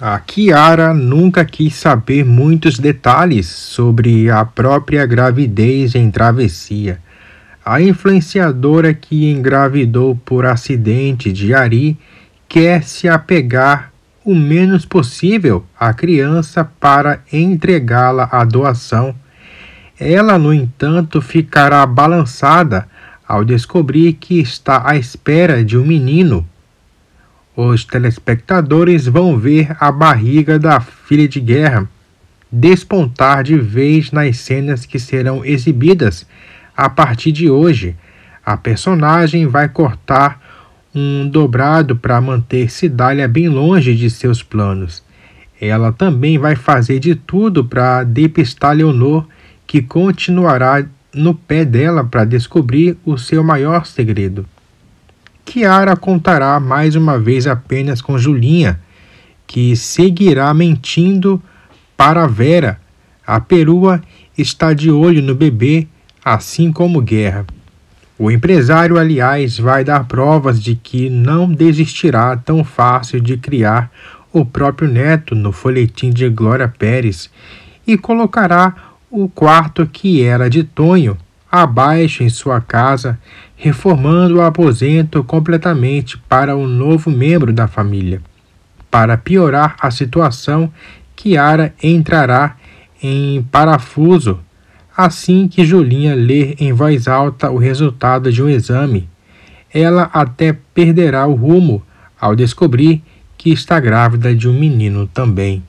A Kiara nunca quis saber muitos detalhes sobre a própria gravidez em travessia. A influenciadora que engravidou por acidente de Ari quer se apegar o menos possível à criança para entregá-la à doação. Ela, no entanto, ficará balançada ao descobrir que está à espera de um menino os telespectadores vão ver a barriga da filha de guerra despontar de vez nas cenas que serão exibidas a partir de hoje. A personagem vai cortar um dobrado para manter Cidália bem longe de seus planos. Ela também vai fazer de tudo para depistar Leonor, que continuará no pé dela para descobrir o seu maior segredo. Kiara contará mais uma vez apenas com Julinha, que seguirá mentindo para Vera. A perua está de olho no bebê, assim como Guerra. O empresário, aliás, vai dar provas de que não desistirá tão fácil de criar o próprio neto no folhetim de Glória Pérez e colocará o quarto que era de Tonho abaixo em sua casa, reformando o aposento completamente para um novo membro da família. Para piorar a situação, Kiara entrará em parafuso assim que Julinha ler em voz alta o resultado de um exame. Ela até perderá o rumo ao descobrir que está grávida de um menino também.